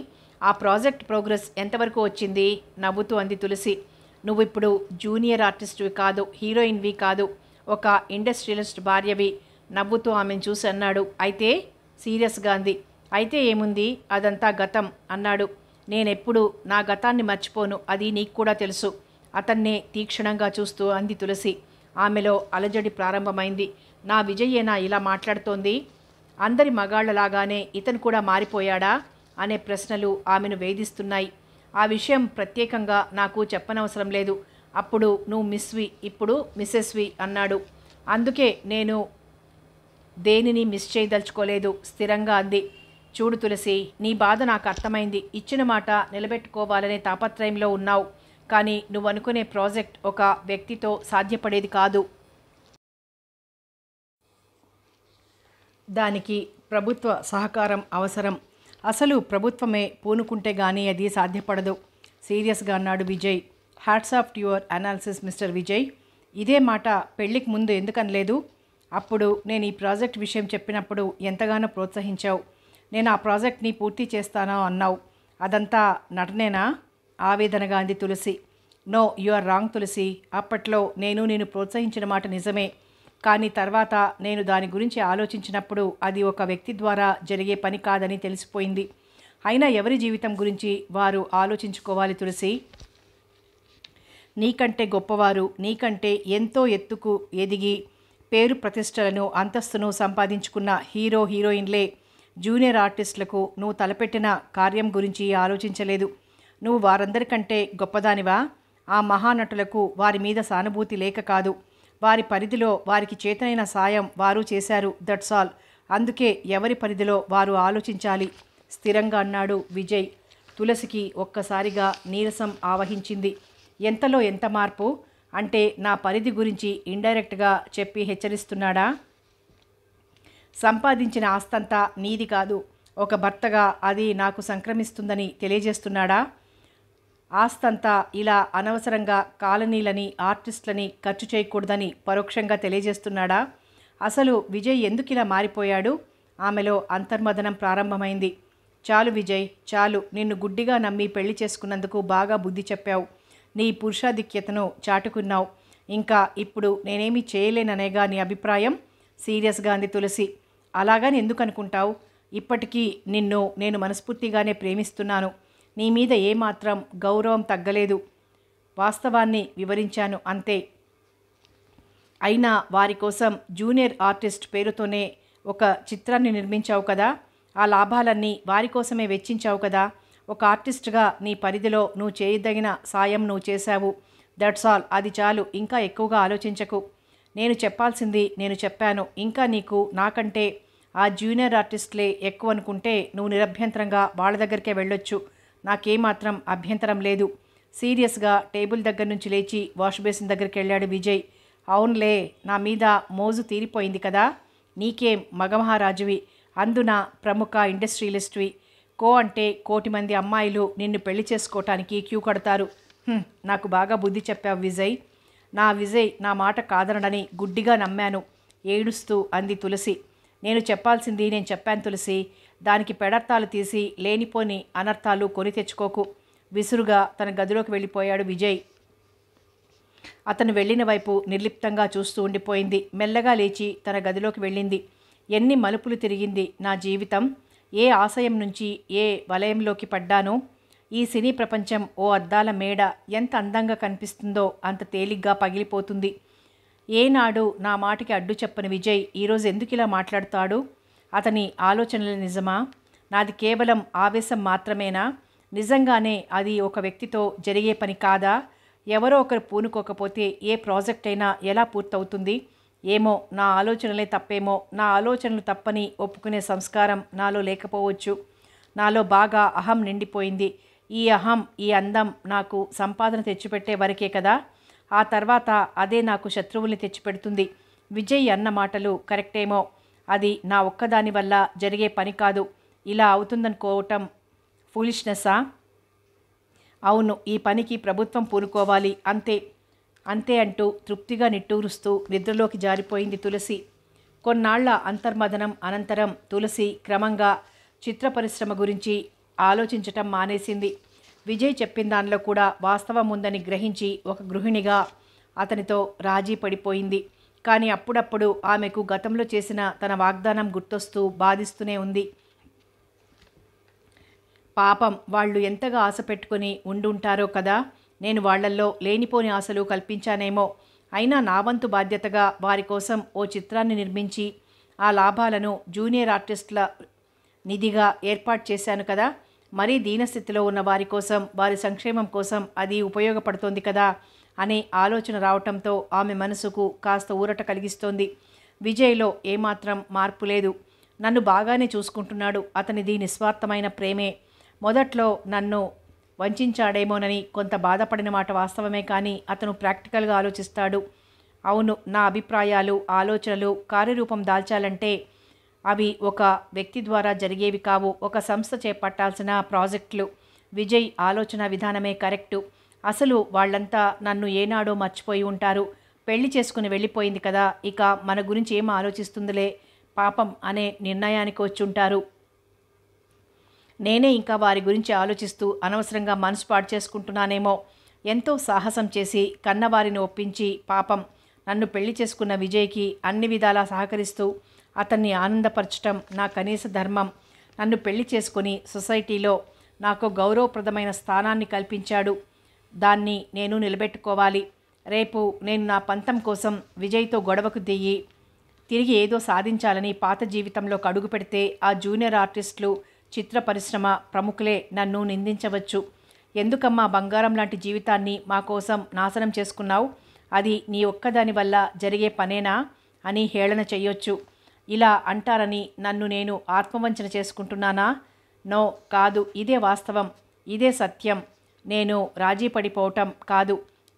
ఆ ప్రాజెక్ట్ ప్రోగ్రెస్ ఎంతవరకు వచ్చింది నవ్వుతూ అంది తులసి నువ్వు ఇప్పుడు జూనియర్ ఆర్టిస్ట్వి కాదు హీరోయిన్వి కాదు ఒక ఇండస్ట్రియలిస్ట్ భార్యవి నవ్వుతూ ఆమెను చూసి అన్నాడు అయితే సీరియస్గా అంది అయితే ఏముంది అదంతా గతం అన్నాడు నేనెప్పుడు నా గతాన్ని మర్చిపోను అది నీకు కూడా తెలుసు అతన్నే తీక్షణంగా చూస్తూ అంది తులసి ఆమెలో అలజడి ప్రారంభమైంది నా విజయేనా ఇలా మాట్లాడుతోంది అందరి మగాళ్లలాగానే ఇతను కూడా మారిపోయాడా అనే ప్రశ్నలు ఆమెను వేధిస్తున్నాయి ఆ విషయం ప్రత్యేకంగా నాకు చెప్పనవసరం లేదు అప్పుడు నువ్వు మిస్వి ఇప్పుడు మిస్సెస్వి అన్నాడు అందుకే నేను దేనిని మిస్ చేయదలుచుకోలేదు స్థిరంగా అంది చూడు తులసి నీ బాధ నాకు అర్థమైంది ఇచ్చిన మాట నిలబెట్టుకోవాలనే తాపత్రయంలో ఉన్నావు కానీ నువ్వు అనుకునే ప్రాజెక్ట్ ఒక వ్యక్తితో సాధ్యపడేది కాదు దానికి ప్రభుత్వ సహకారం అవసరం అసలు ప్రభుత్వమే పూనుకుంటే కానీ అది సాధ్యపడదు సీరియస్గా అన్నాడు Vijay hats off your analysis mister Vijay ఇదే మాట పెళ్ళికి ముందు ఎందుకనలేదు అప్పుడు నేను ఈ ప్రాజెక్ట్ విషయం చెప్పినప్పుడు ఎంతగానో ప్రోత్సహించావు నేను ఆ ప్రాజెక్ట్ని పూర్తి చేస్తాను అన్నావు అదంతా నటనేనా ఆవేదనగా అంది Tulasi no you are wrong Tulasi అప్పట్లో నేను నేను ప్రోత్సహించిన మాట నిజమే కానీ తర్వాత నేను దాని గురించి ఆలోచించినప్పుడు అది ఒక వ్యక్తి ద్వారా జరిగే పని కాదని తెలిసిపోయింది అయినా ఎవరి జీవితం గురించి వారు ఆలోచించుకోవాలి తులసి నీకంటే గొప్పవారు నీకంటే ఎంతో ఎత్తుకు ఎదిగి పేరు ప్రతిష్టలను అంతస్తును సంపాదించుకున్న హీరో హీరోయిన్లే జూనియర్ ఆర్టిస్టులకు నువ్వు తలపెట్టిన కార్యం గురించి ఆలోచించలేదు నువ్వు వారందరికంటే గొప్పదానివా ఆ మహానటులకు వారి మీద సానుభూతి లేక కాదు వారి పరిధిలో వారికి చేతనైన సాయం వారు చేశారు దట్స్ ఆల్ అందుకే ఎవరి పరిధిలో వారు ఆలోచించాలి స్థిరంగా అన్నాడు విజయ్ తులసికి ఒక్కసారిగా నీరసం ఆవహించింది ఎంతలో ఎంత మార్పు అంటే నా పరిధి గురించి ఇండైరెక్ట్గా చెప్పి హెచ్చరిస్తున్నాడా సంపాదించిన ఆస్తంతా నీది కాదు ఒక భర్తగా అది నాకు సంక్రమిస్తుందని తెలియజేస్తున్నాడా ఆస్తంతా ఇలా అనవసరంగా కాలనీలని ఆర్టిస్టులని ఖర్చు చేయకూడదని పరోక్షంగా తెలియజేస్తున్నాడా అసలు విజయ్ ఎందుకు ఇలా మారిపోయాడు ఆమెలో అంతర్మదనం ప్రారంభమైంది చాలు విజయ్ చాలు నిన్ను గుడ్డిగా నమ్మి పెళ్లి చేసుకున్నందుకు బాగా బుద్ధి చెప్పావు నీ పురుషాధిక్యతను చాటుకున్నావు ఇంకా ఇప్పుడు నేనేమి చేయలేననేగా నీ అభిప్రాయం సీరియస్గా అంది తులసి అలాగని ఎందుకు అనుకుంటావు ఇప్పటికీ నిన్ను నేను మనస్ఫూర్తిగానే ప్రేమిస్తున్నాను నీ మీద ఏమాత్రం గౌరవం తగ్గలేదు వాస్తవాన్ని వివరించాను అంతే అయినా వారి కోసం జూనియర్ ఆర్టిస్ట్ పేరుతోనే ఒక చిత్రాన్ని నిర్మించావు కదా ఆ లాభాలన్నీ వారి కోసమే వెచ్చించావు కదా ఒక ఆర్టిస్ట్గా నీ పరిధిలో నువ్వు చేయదగిన సాయం నువ్వు చేశావు దట్స్ ఆల్ అది చాలు ఇంకా ఎక్కువగా ఆలోచించకు నేను చెప్పాల్సింది నేను చెప్పాను ఇంకా నీకు నాకంటే ఆ జూనియర్ ఆర్టిస్ట్లే ఎక్కువ అనుకుంటే నువ్వు నిరభ్యంతరంగా వాళ్ళ దగ్గరికే వెళ్ళొచ్చు నాకేమాత్రం అభ్యంతరం లేదు సీరియస్గా టేబుల్ దగ్గర నుంచి లేచి వాష్ బేసిన్ దగ్గరికి వెళ్ళాడు విజయ్ అవునులే నా మీద మోజు తీరిపోయింది కదా నీకేం మగమహారాజువి అందున ప్రముఖ ఇండస్ట్రియలిస్ట్వి కో అంటే కోటి మంది అమ్మాయిలు నిన్ను పెళ్లి చేసుకోవటానికి క్యూ కడతారు నాకు బాగా బుద్ధి చెప్పావు విజయ్ నా విజయ్ నా మాట కాదనడని గుడ్డిగా నమ్మాను ఏడుస్తూ అంది తులసి నేను చెప్పాల్సింది నేను చెప్పాను తులసి దానికి పెడర్థాలు తీసి లేనిపోని అనర్థాలు కొని తెచ్చుకోకు విసురుగా తన గదిలోకి వెళ్ళిపోయాడు విజయ్ అతను వెళ్ళిన వైపు నిర్లిప్తంగా చూస్తూ ఉండిపోయింది మెల్లగా లేచి తన గదిలోకి వెళ్ళింది ఎన్ని మలుపులు తిరిగింది నా జీవితం ఏ ఆశయం నుంచి ఏ వలయంలోకి పడ్డానో ఈ సినీ ప్రపంచం ఓ అద్దాల మేడ ఎంత అందంగా కనిపిస్తుందో అంత తేలిగ్గా పగిలిపోతుంది ఏనాడు నా మాటకి అడ్డు చెప్పని విజయ్ ఈరోజు ఎందుకు ఇలా మాట్లాడుతాడు అతని ఆలోచనలు నిజమా నాది కేవలం ఆవేశం మాత్రమేనా నిజంగానే అది ఒక వ్యక్తితో జరిగే పని కాదా ఎవరో ఒకరు పూనుకోకపోతే ఏ ప్రాజెక్ట్ అయినా ఎలా పూర్తవుతుంది ఏమో నా ఆలోచనలే తప్పేమో నా ఆలోచనలు తప్పని ఒప్పుకునే సంస్కారం నాలో లేకపోవచ్చు నాలో బాగా అహం నిండిపోయింది ఈ అహం ఈ అందం నాకు సంపాదన తెచ్చిపెట్టే వరకే కదా ఆ తర్వాత అదే నాకు శత్రువుల్ని తెచ్చిపెడుతుంది విజయ్ అన్న మాటలు కరెక్టేమో అది నా ఒక్కదాని వల్ల జరిగే పని కాదు ఇలా అవుతుందనుకోవటం ఫూలిష్నెస్సా అవును ఈ పనికి ప్రభుత్వం పూనుకోవాలి అంతే అంతే అంటూ తృప్తిగా నిట్టూరుస్తూ నిద్రలోకి జారిపోయింది తులసి కొన్నాళ్ల అంతర్మదనం అనంతరం తులసి క్రమంగా చిత్ర పరిశ్రమ గురించి ఆలోచించటం మానేసింది విజయ్ చెప్పిన దానిలో కూడా వాస్తవం ఉందని గ్రహించి ఒక గృహిణిగా అతనితో రాజీ పడిపోయింది కానీ అప్పుడప్పుడు ఆమెకు గతంలో చేసిన తన వాగ్దానం గుర్తొస్తూ బాధిస్తూనే ఉంది పాపం వాళ్ళు ఎంతగా ఆశ పెట్టుకుని ఉండుంటారో కదా నేను వాళ్లల్లో లేనిపోని ఆశలు కల్పించానేమో అయినా నా వంతు బాధ్యతగా వారి కోసం ఓ చిత్రాన్ని నిర్మించి ఆ లాభాలను జూనియర్ ఆర్టిస్టుల నిధిగా ఏర్పాటు చేశాను కదా మరీ దీనస్థితిలో ఉన్న వారి కోసం వారి సంక్షేమం కోసం అది ఉపయోగపడుతోంది కదా అనే ఆలోచన రావటంతో ఆమె మనసుకు కాస్త ఊరట కలిగిస్తోంది విజయ్లో ఏమాత్రం మార్పు లేదు నన్ను బాగానే చూసుకుంటున్నాడు అతనిది నిస్వార్థమైన ప్రేమే మొదట్లో నన్ను వంచాడేమోనని కొంత బాధపడిన మాట వాస్తవమే కానీ అతను ప్రాక్టికల్గా ఆలోచిస్తాడు అవును నా అభిప్రాయాలు ఆలోచనలు కార్యరూపం దాల్చాలంటే అవి ఒక వ్యక్తి ద్వారా జరిగేవి కావు ఒక సంస్థ చేపట్టాల్సిన ప్రాజెక్టులు విజయ్ ఆలోచన విధానమే కరెక్టు అసలు వాళ్ళంతా నన్ను ఏనాడో మర్చిపోయి ఉంటారు పెళ్లి చేసుకుని వెళ్ళిపోయింది కదా ఇక మన గురించి ఏం ఆలోచిస్తుందిలే పాపం అనే నిర్ణయానికి వచ్చుంటారు నేనే ఇంకా వారి గురించి ఆలోచిస్తూ అనవసరంగా మనసు పాడు చేసుకుంటున్నానేమో ఎంతో సాహసం చేసి కన్నవారిని ఒప్పించి పాపం నన్ను పెళ్లి చేసుకున్న విజయ్కి అన్ని విధాలా సహకరిస్తూ అతన్ని ఆనందపరచటం నా కనీస ధర్మం నన్ను పెళ్లి చేసుకుని సొసైటీలో నాకు గౌరవప్రదమైన స్థానాన్ని కల్పించాడు దాన్ని నేను నిలబెట్టుకోవాలి రేపు నేను నా పంతం కోసం విజయ్తో గొడవకు దిగి తిరిగి ఏదో సాధించాలని పాత జీవితంలోకి అడుగు పెడితే ఆ జూనియర్ ఆర్టిస్టులు చిత్ర పరిశ్రమ ప్రముఖులే నన్ను నిందించవచ్చు ఎందుకమ్మా బంగారం లాంటి జీవితాన్ని మా కోసం నాశనం చేసుకున్నావు అది నీ ఒక్కదాని వల్ల జరిగే పనేనా అని హేళన చెయ్యొచ్చు ఇలా అంటారని నన్ను నేను ఆత్మవంచన చేసుకుంటున్నానా నో కాదు ఇదే వాస్తవం ఇదే సత్యం నేను రాజీ పడిపోవటం కాదు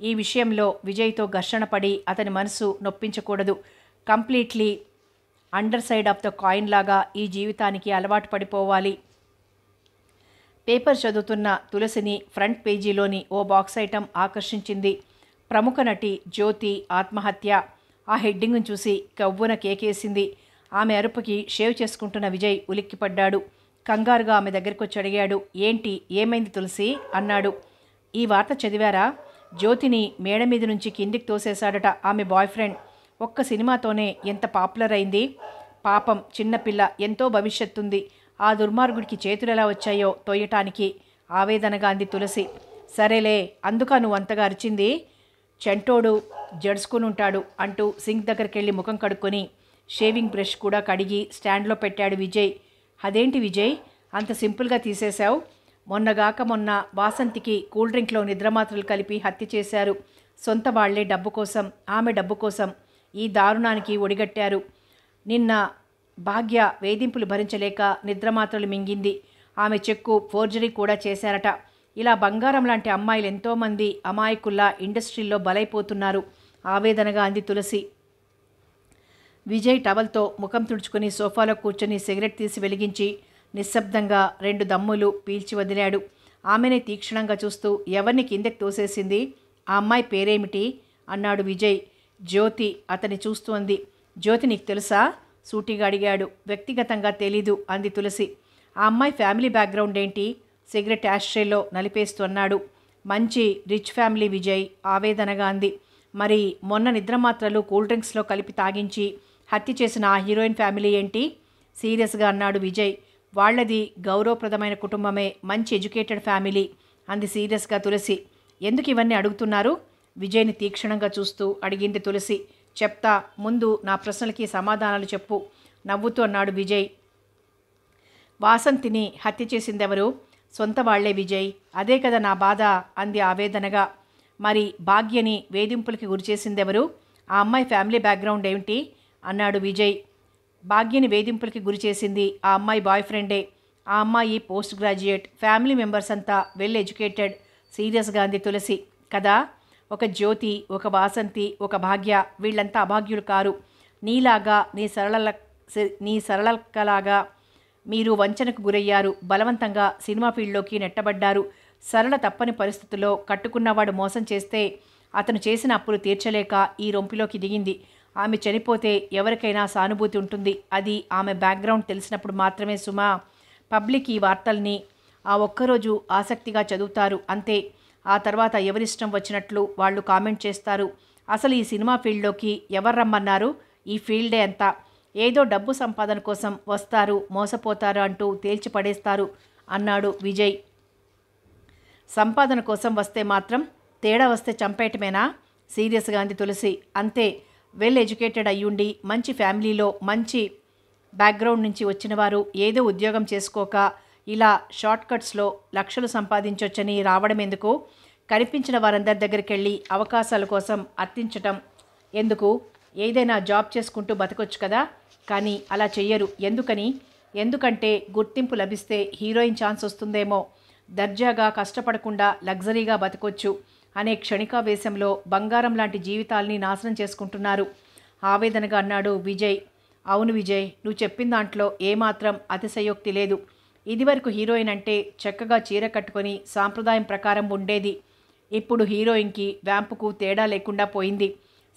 ఈ విషయంలో విజయ్తో ఘర్షణ పడి అతని మనసు నొప్పించకూడదు completely under side of the coin లాగా ఈ జీవితానికి అలవాటు పడిపోవాలి పేపర్ చదువుతున్న తులసిని ఫ్రంట్ పేజీలోని ఓ బాక్స్ ఐటెం ఆకర్షించింది ప్రముఖ నటి జ్యోతి ఆత్మహత్య ఆ హెడ్డింగ్ను చూసి కవ్వున కేకేసింది ఆమె అరుపుకి షేవ్ చేసుకుంటున్న విజయ్ ఉలిక్కిపడ్డాడు కంగారుగా ఆమె దగ్గరికి వచ్చి అడిగాడు ఏంటి ఏమైంది తులసి అన్నాడు ఈ వార్త చదివారా జ్యోతిని మేడ మీద నుంచి కిందికి తోసేశాడట ఆమె బాయ్ ఫ్రెండ్ ఒక్క సినిమాతోనే ఎంత పాపులర్ అయింది పాపం చిన్నపిల్ల ఎంతో భవిష్యత్తుంది ఆ దుర్మార్గుడికి చేతులు ఎలా వచ్చాయో తోయటానికి ఆవేదనగా అంది తులసి సరేలే అందుక నువ్వు అంతగా అరిచింది చెంటోడు ఉంటాడు అంటూ సింక్ దగ్గరికి వెళ్ళి ముఖం కడుక్కొని షేవింగ్ బ్రష్ కూడా కడిగి స్టాండ్లో పెట్టాడు విజయ్ అదేంటి విజయ్ అంత సింపుల్గా తీసేశావు మొన్నగాక మొన్న వాసంతికి కూల్ డ్రింక్లో నిద్రమాత్రలు కలిపి హత్య చేశారు సొంత వాళ్లే డబ్బు కోసం ఆమె డబ్బు కోసం ఈ దారుణానికి ఒడిగట్టారు నిన్న భాగ్య వేధింపులు భరించలేక నిద్రమాత్రలు మింగింది ఆమె చెక్కు ఫోర్జరీ కూడా చేశారట ఇలా బంగారం లాంటి అమ్మాయిలు ఎంతోమంది అమాయకుల్లా ఇండస్ట్రీల్లో బలైపోతున్నారు ఆవేదనగా అంది తులసి విజయ్ టవల్తో ముఖం తుడుచుకుని సోఫాలో కూర్చొని సిగరెట్ తీసి వెలిగించి నిశ్శబ్దంగా రెండు దమ్ములు పీల్చి వదిలాడు ఆమెనే తీక్షణంగా చూస్తూ ఎవరిని కిందకి తోసేసింది ఆ అమ్మాయి పేరేమిటి అన్నాడు విజయ్ జ్యోతి అతని చూస్తూ అంది జ్యోతి నీకు తెలుసా సూటిగా అడిగాడు వ్యక్తిగతంగా తెలీదు అంది తులసి ఆ అమ్మాయి ఫ్యామిలీ బ్యాక్గ్రౌండ్ ఏంటి సిగరెట్ యాస్ట్రేలో నలిపేస్తూ అన్నాడు మంచి రిచ్ ఫ్యామిలీ విజయ్ ఆవేదనగా అంది మరి మొన్న నిద్రమాత్రలు కూల్ డ్రింక్స్లో కలిపి తాగించి హత్య చేసిన ఆ హీరోయిన్ ఫ్యామిలీ ఏంటి సీరియస్గా అన్నాడు విజయ్ వాళ్లది గౌరవప్రదమైన కుటుంబమే మంచి ఎడ్యుకేటెడ్ ఫ్యామిలీ అంది సీరియస్గా తులసి ఎందుకు ఇవన్నీ అడుగుతున్నారు విజయ్ని తీక్షణంగా చూస్తూ అడిగింది తులసి చెప్తా ముందు నా ప్రశ్నలకి సమాధానాలు చెప్పు నవ్వుతూ అన్నాడు విజయ్ వాసంతిని హత్య చేసిందెవరు సొంత వాళ్లే విజయ్ అదే కదా నా బాధ అంది ఆవేదనగా మరి భాగ్యని వేధింపులకి గురిచేసిందెవరు ఆ అమ్మాయి ఫ్యామిలీ బ్యాక్గ్రౌండ్ ఏమిటి అన్నాడు విజయ్ భాగ్యని వేధింపులకి గురిచేసింది ఆ అమ్మాయి బాయ్ ఫ్రెండే ఆ అమ్మాయి పోస్ట్ గ్రాడ్యుయేట్ ఫ్యామిలీ మెంబర్స్ అంతా వెల్ ఎడ్యుకేటెడ్ సీరియస్గా అంది తులసి కదా ఒక జ్యోతి ఒక వాసంతి ఒక భాగ్య వీళ్ళంతా అభాగ్యులు కారు నీలాగా నీ సరళ నీ సరళకలాగా మీరు వంచనకు గురయ్యారు బలవంతంగా సినిమా ఫీల్డ్లోకి నెట్టబడ్డారు సరళ తప్పని పరిస్థితుల్లో కట్టుకున్నవాడు మోసం చేస్తే అతను చేసిన అప్పులు తీర్చలేక ఈ రొంపిలోకి దిగింది ఆమె చనిపోతే ఎవరికైనా సానుభూతి ఉంటుంది అది ఆమె బ్యాక్గ్రౌండ్ తెలిసినప్పుడు మాత్రమే సుమా పబ్లిక్ ఈ వార్తల్ని ఆ ఒక్కరోజు ఆసక్తిగా చదువుతారు అంతే ఆ తర్వాత ఎవరిష్టం వచ్చినట్లు వాళ్ళు కామెంట్ చేస్తారు అసలు ఈ సినిమా ఫీల్డ్లోకి ఎవరు రమ్మన్నారు ఈ ఫీల్డే అంతా ఏదో డబ్బు సంపాదన కోసం వస్తారు మోసపోతారు అంటూ తేల్చి పడేస్తారు అన్నాడు విజయ్ సంపాదన కోసం వస్తే మాత్రం తేడా వస్తే చంపేయటమేనా సీరియస్గా అంది తులసి అంతే వెల్ ఎడ్యుకేటెడ్ అయ్యుండి మంచి ఫ్యామిలీలో మంచి బ్యాక్గ్రౌండ్ నుంచి వచ్చినవారు ఏదో ఉద్యోగం చేసుకోక ఇలా షార్ట్కట్స్లో లక్షలు సంపాదించొచ్చని రావడం ఎందుకు కనిపించిన వారందరి దగ్గరికి వెళ్ళి అవకాశాల కోసం అర్థించటం ఎందుకు ఏదైనా జాబ్ చేసుకుంటూ బతకొచ్చు కదా కానీ అలా చెయ్యరు ఎందుకని ఎందుకంటే గుర్తింపు లభిస్తే హీరోయిన్ ఛాన్స్ వస్తుందేమో దర్జాగా కష్టపడకుండా లగ్జరీగా బతకొచ్చు అనే క్షణికావేశంలో బంగారం లాంటి జీవితాల్ని నాశనం చేసుకుంటున్నారు ఆవేదనగా అన్నాడు విజయ్ అవును విజయ్ నువ్వు చెప్పిన దాంట్లో ఏమాత్రం అతిశయోక్తి లేదు ఇదివరకు హీరోయిన్ అంటే చక్కగా చీర కట్టుకొని సాంప్రదాయం ప్రకారం ఉండేది ఇప్పుడు హీరోయిన్కి వ్యాంపుకు తేడా లేకుండా పోయింది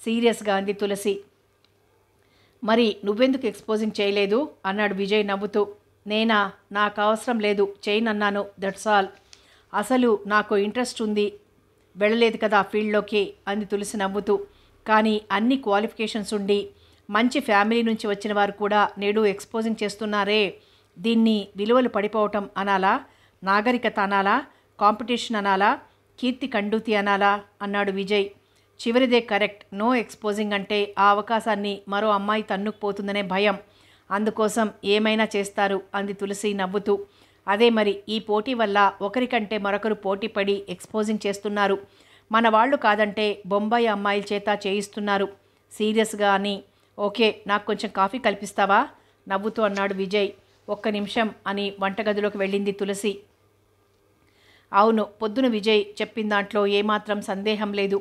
సీరియస్గా అంది తులసి మరి నువ్వెందుకు ఎక్స్పోజింగ్ చేయలేదు అన్నాడు విజయ్ నవ్వుతూ నేనా నాకు అవసరం లేదు చేయనన్నాను దట్స్ ఆల్ అసలు నాకు ఇంట్రెస్ట్ ఉంది వెళ్ళలేదు కదా ఫీల్డ్లోకి అంది తులసి నవ్వుతూ కానీ అన్ని క్వాలిఫికేషన్స్ ఉండి మంచి ఫ్యామిలీ నుంచి వచ్చిన వారు కూడా నేడు ఎక్స్పోజింగ్ చేస్తున్నారే దీన్ని విలువలు పడిపోవటం అనాలా నాగరికత అనాలా కాంపిటీషన్ అనాలా కీర్తి కండూతి అనాలా అన్నాడు విజయ్ చివరిదే కరెక్ట్ నో ఎక్స్పోజింగ్ అంటే ఆ అవకాశాన్ని మరో అమ్మాయి తన్నుకుపోతుందనే భయం అందుకోసం ఏమైనా చేస్తారు అంది తులసి నవ్వుతూ అదే మరి ఈ పోటీ వల్ల ఒకరికంటే మరొకరు పోటీపడి ఎక్స్పోజింగ్ చేస్తున్నారు మన వాళ్ళు కాదంటే బొంబాయి అమ్మాయిల చేత చేయిస్తున్నారు సీరియస్గా అని ఓకే నాకు కొంచెం కాఫీ కల్పిస్తావా నవ్వుతూ అన్నాడు విజయ్ ఒక్క నిమిషం అని వంటగదిలోకి వెళ్ళింది తులసి అవును పొద్దున విజయ్ చెప్పిన దాంట్లో ఏమాత్రం సందేహం లేదు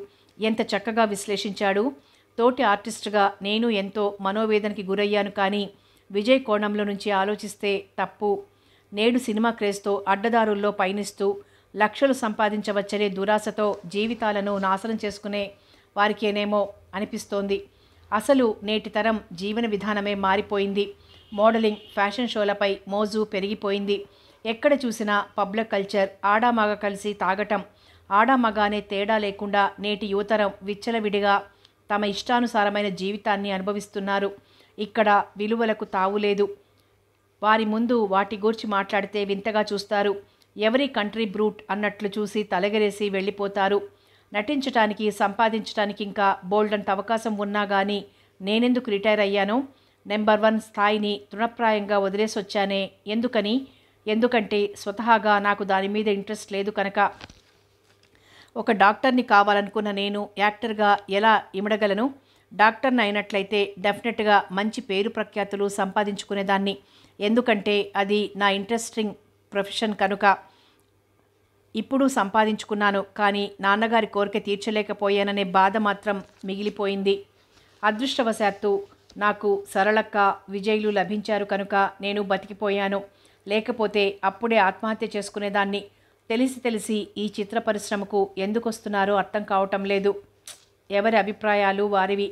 ఎంత చక్కగా విశ్లేషించాడు తోటి ఆర్టిస్టుగా నేను ఎంతో మనోవేదనకి గురయ్యాను కానీ విజయ్ కోణంలో నుంచి ఆలోచిస్తే తప్పు నేడు సినిమా క్రేజ్తో అడ్డదారుల్లో పయనిస్తూ లక్షలు సంపాదించవచ్చనే దురాశతో జీవితాలను నాశనం చేసుకునే వారికేనేమో అనిపిస్తోంది అసలు నేటి తరం జీవన విధానమే మారిపోయింది మోడలింగ్ ఫ్యాషన్ షోలపై మోజు పెరిగిపోయింది ఎక్కడ చూసినా పబ్లిక్ కల్చర్ ఆడామగ కలిసి తాగటం ఆడామగ అనే తేడా లేకుండా నేటి యువతరం విచ్చలవిడిగా తమ ఇష్టానుసారమైన జీవితాన్ని అనుభవిస్తున్నారు ఇక్కడ విలువలకు తావులేదు వారి ముందు వాటి గూర్చి మాట్లాడితే వింతగా చూస్తారు ఎవరి కంట్రీ బ్రూట్ అన్నట్లు చూసి తలగరేసి వెళ్ళిపోతారు నటించటానికి సంపాదించటానికి ఇంకా బోల్డంత అవకాశం ఉన్నా కానీ నేనెందుకు రిటైర్ అయ్యానో నెంబర్ వన్ స్థాయిని తృణప్రాయంగా వదిలేసి వచ్చానే ఎందుకని ఎందుకంటే స్వతహాగా నాకు దాని మీద ఇంట్రెస్ట్ లేదు కనుక ఒక డాక్టర్ని కావాలనుకున్న నేను యాక్టర్గా ఎలా ఇమడగలను డాక్టర్ని అయినట్లయితే డెఫినెట్గా మంచి పేరు ప్రఖ్యాతులు సంపాదించుకునేదాన్ని ఎందుకంటే అది నా ఇంట్రెస్టింగ్ ప్రొఫెషన్ కనుక ఇప్పుడు సంపాదించుకున్నాను కానీ నాన్నగారి కోరిక తీర్చలేకపోయాననే బాధ మాత్రం మిగిలిపోయింది అదృష్టవశాత్తు నాకు సరళక్క విజయులు లభించారు కనుక నేను బతికిపోయాను లేకపోతే అప్పుడే ఆత్మహత్య చేసుకునేదాన్ని తెలిసి తెలిసి ఈ చిత్ర పరిశ్రమకు ఎందుకొస్తున్నారో అర్థం కావటం లేదు ఎవరి అభిప్రాయాలు వారివి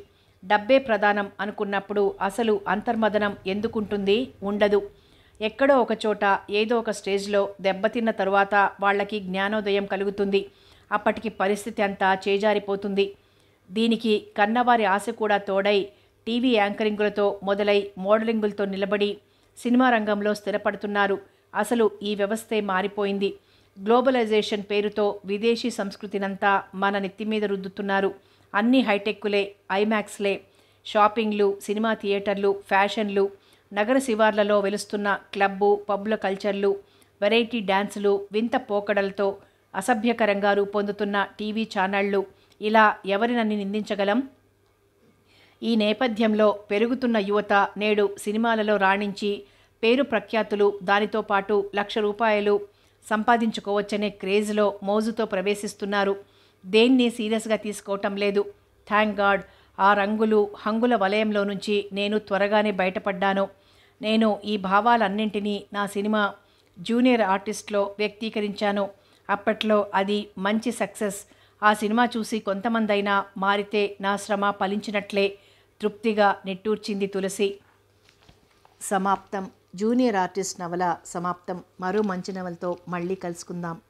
డబ్బే ప్రధానం అనుకున్నప్పుడు అసలు అంతర్మదనం ఎందుకుంటుంది ఉండదు ఎక్కడో ఒక చోట ఏదో ఒక స్టేజ్లో దెబ్బతిన్న తరువాత వాళ్ళకి జ్ఞానోదయం కలుగుతుంది అప్పటికి పరిస్థితి అంతా చేజారిపోతుంది దీనికి కన్నవారి ఆశ కూడా తోడై టీవీ యాంకరింగులతో మొదలై మోడలింగులతో నిలబడి సినిమా రంగంలో స్థిరపడుతున్నారు అసలు ఈ వ్యవస్థే మారిపోయింది గ్లోబలైజేషన్ పేరుతో విదేశీ సంస్కృతినంతా మన నెత్తి మీద రుద్దుతున్నారు అన్ని హైటెక్కులే ఐమాక్స్లే షాపింగ్లు సినిమా థియేటర్లు ఫ్యాషన్లు నగర శివార్లలో వెలుస్తున్న క్లబ్బు పబ్ల కల్చర్లు వెరైటీ డ్యాన్సులు వింత పోకడలతో అసభ్యకరంగా రూపొందుతున్న టీవీ ఛానళ్లు ఇలా ఎవరినన్ని నిందించగలం ఈ నేపథ్యంలో పెరుగుతున్న యువత నేడు సినిమాలలో రాణించి పేరు ప్రఖ్యాతులు దానితో పాటు లక్ష రూపాయలు సంపాదించుకోవచ్చనే క్రేజ్లో మోజుతో ప్రవేశిస్తున్నారు దేన్ని సీరియస్గా తీసుకోవటం లేదు థ్యాంక్ గాడ్ ఆ రంగులు హంగుల వలయంలో నుంచి నేను త్వరగానే బయటపడ్డాను నేను ఈ భావాలన్నింటినీ నా సినిమా జూనియర్ ఆర్టిస్ట్లో వ్యక్తీకరించాను అప్పట్లో అది మంచి సక్సెస్ ఆ సినిమా చూసి కొంతమందైనా మారితే నా శ్రమ ఫలించినట్లే తృప్తిగా నిట్టూర్చింది తులసి సమాప్తం జూనియర్ ఆర్టిస్ట్ నవల సమాప్తం మరో మంచి నవలతో మళ్ళీ కలుసుకుందాం